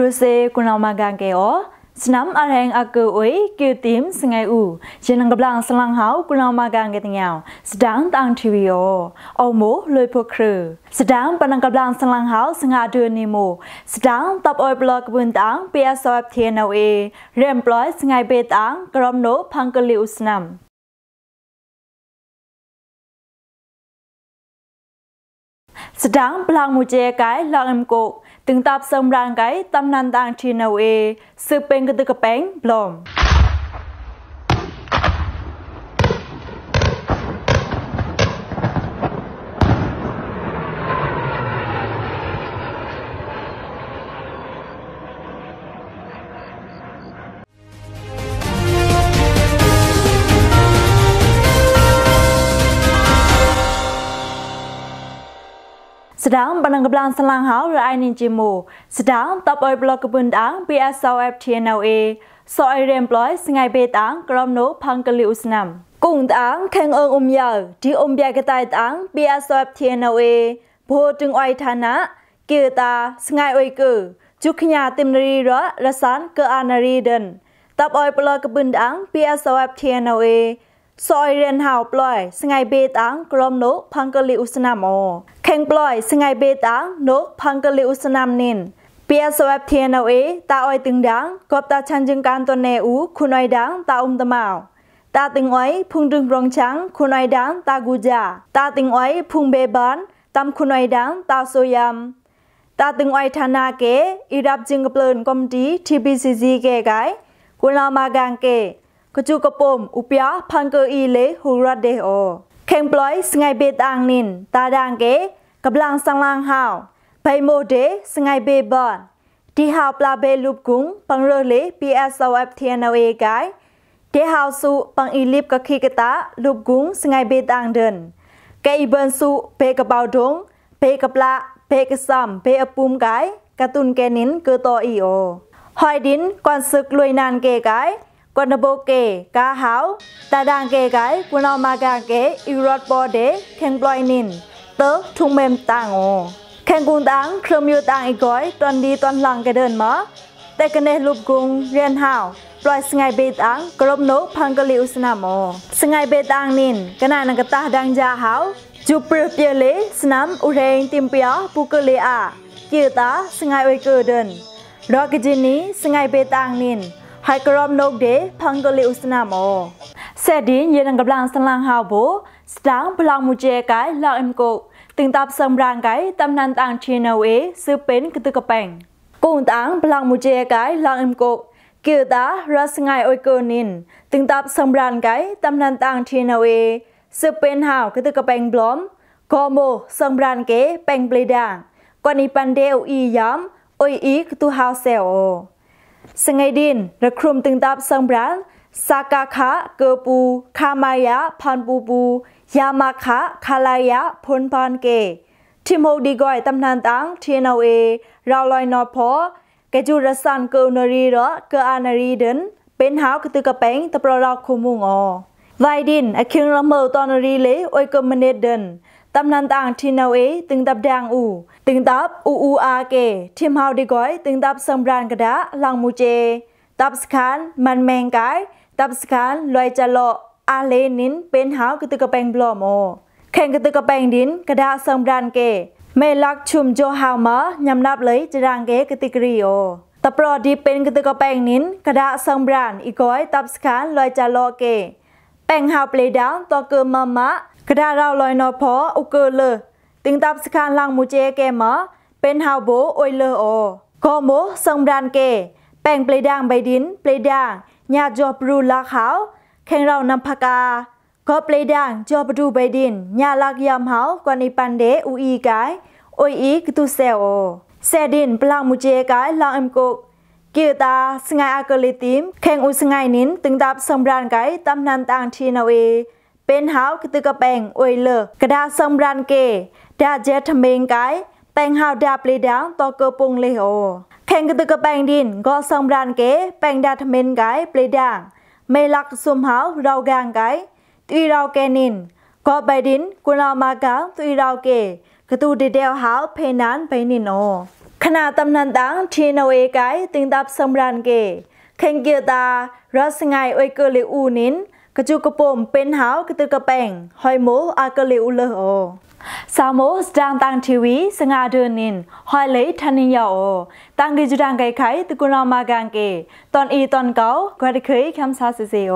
រូសេគុណម៉ាកាងកេអូស្នាមអរហងអកូអ៊ុយគីទីមស្ងៃអ៊ូជានឹងកំឡាំងស្លាំងហៅគុណម៉ាកាងកេតងៅស្ដាងតាំងធីវីអូអូម៉ូលុយពុគ្រឿស្ដាងប៉ណ្ណកំឡាំងស្លាំងហៅស្ងាឌឺនីម៉ូស្ដាងតបអ៊ុយប្លុកប៊ុនតាំង PSOF TNOA រៀមប្លុយស្ងៃបេតាំងក្រុមណូផង្កលីអ៊ូស្នាមស្ដាងប្លង់មូជេកៃឡងអឹមកូ Tungtap sembrangkai tamnan tang chinawe sepeng ketukepeng blom. ស្ដាងបាននឹងកម្លាំងស្លាំងហៅរអៃនិជីមូស្ដាងតបអុយប្លុកកបុនដាង PSOF TNOA សអៃរេមប្លយស្ងៃបេតាងក្រុមនោះផាំងកលីឧស្ណាំ គុងតាង ខេងអងអ៊ុំយ៉ាឌីអ៊ុំយ៉ាកតៃតាង PSOF TNOA បូទឹងអុយឋានៈគីតាស្ងៃអុយគឺជុខញ្ញាទិមរីររសានកអានារីដិនតបអុយប្លុកកបុនដាង PSOF TNOA ซอยเรียนหาวปล่อยสงายเบตังกลมนกพังกะลิอุสนามอแข่งปล่อยสงายเบตังนกพังกะลิอุสนามนินเปียสวับเทียนเอาเอตาอ้อยตึงดังกอบตาชันจึงการตัวเนอูคุณอ้อยดังตาอมตะมาวตาตึงอ้อยพุงดึงรองช้างคุณอ้อยดังตากูจาตาตึงอ้อยพุงเบบานตำคุณอ้อยดังตาโซยามตาตึงอ้อยธนาเกอีรับจึงกระเปลินกอมดีทีบีซีจีเกไกคุณเรามากางเกก็จูกระปมอุปยาพังเกอีเลฮูรัดเดโอแข่งปล่อยสไงเบตางนินตาดางเกกับลังสังลังหาวไปโมเดสไงเบบอนที่หาวปลาเบลูบกุ้งปังเรเลปีเอสโอเอฟทีนเอกายเดหาวสูปังอีลิบกับคีกตาลูบกุ้งสไงเบตางเดินแกอีเบินสูเปกับเบาดงเปกับปลาเปกับซ้ำเปอปูมกายการ์ตูนแกนินเกอตออีโอหอยดินก่อนศึกลุยนานเกกายកនបូកេកាហៅតាដាងកេកៃគុណមកកាកេអ៊ីរ៉តបដេខេងប្លៃនិនតើធុំមេមតាំងអូខេងគុនតាំងគ្រុំយូតាំងអ៊ីកយតនឌីតនឡងកេដិនមកតែកណេះលុបគងរៀនហៅប្រយស្ងៃបេតាំងក្រុមនោះផាំងកលីឧស្នាមអូស្ងៃបេតាំងនិនកណានកតាដាងយ៉ាហៅជូប្រពៀលេស្នាមអ៊ូរេងទីមពីអពូកលេអាជាតាស្ងៃអ៊ុយកើដិនរកជីនីស្ងៃបេតាំងនិនไฮกรอมนกเดพังกลิอุสนามอเสดีเยนังกับลังสังลังฮาวโบสตางพลังมูเจกายลาเอ็มโกตึงตับสัมรางไกตำนันต่างชีนาเอซื้อเป็นกตึกแปงกุงต่างพลังมูเจกายลาเอ็มโกเกียตารัสไงโอยเกอนินตึงตับสัมรางไกตำนันต่างชีนาเอซื้อเป็นฮาวกตึกแปงบล้อมกอโมสัมรางเกแปงเปลดางกวนิปันเดออียามโอยอีกตุฮาวเซโอ sengaidin rekrum tingtap sembral sakaka kepu kamaya panbubu yamaka kalaya punpanke timho digoi tamnan tang tnawe rauloi no pho keju rasan kunari ro ke anari den pen hau ketu kapeng tapro ra khumung o vaidin akhing la mo tonari le oi ko manet den ตำนานต่างทีนาเอตึงตับแดงอูตึงตับอูอูอาเกทีมฮาวดีก้อยตึงตับสำรานกระดาลังมูเจ ตับสคันมันแมงกายตับสคันลอยจะโลอาเลนิน เป็นฮากึตึกกระแปงบลอมโอแข่งกึตึกกระแปงดินกระดาสำรานเกเมลักชุมโจฮาวมะยำนับเลยจะรังเกกติกรีโอตะปรอดีเป็นกรตึกกระแปงนินกระดาสบรานอีก้อย ตับสคันลอยจะโลเกแปงฮาวเปลดาวตัวเกิมมะมะกระดาเราลอยนอพออุกเลติงตับสคานลังมูเจแกมาเป็นฮาวโบอวยเลอโอก็โมสังบรานเกแป้งเปลดางใบดินเปลดางญาจอบรูลาขาว แข่งเรานำพากาก็เปลดางจอบดูใบดินญาลักยามเฮากวนิปันเดอูอีกายโอยอีกตุเซโอเซดินปลังมูเจกายลังเอ็มกุกกีตาสงายอากลิติม แข่งอุสงายนินตึงดับสังบรานไกตำนันต่างทีนาเอป็นหาวกตึกกระแปงอวยเลกระดาษสมรันเกดาเจทเมงไกแตงหาวดาเปลีดาวตอเกปงเลโอแข่งกึ่งกระแปงดินก็สมรันเกแปงดาทเมงไกปลีดาวไม่ลักสุมหาวเรากางไกตีเราแกนินก็ไปดินกุณเรามากาตีเราเกกระตูดเดียวหาวเพนันไปนินโอขณะตำนานตังทีโนเอไกติงดับสมรันเกแข่งเกียตารสไงอวยเกลิอูนินกระจูกระปมเป็นหาวกระตือกระแปงหอยโมอากะเลอุเลอโอสาวโมสดังตังทีวีสงาเดินนินหอยเลยทันยาโอตังกิจุดังไกไขตะกุลามากังเก ตอนอีตอนเกากระดิเคยคำซาเซโอ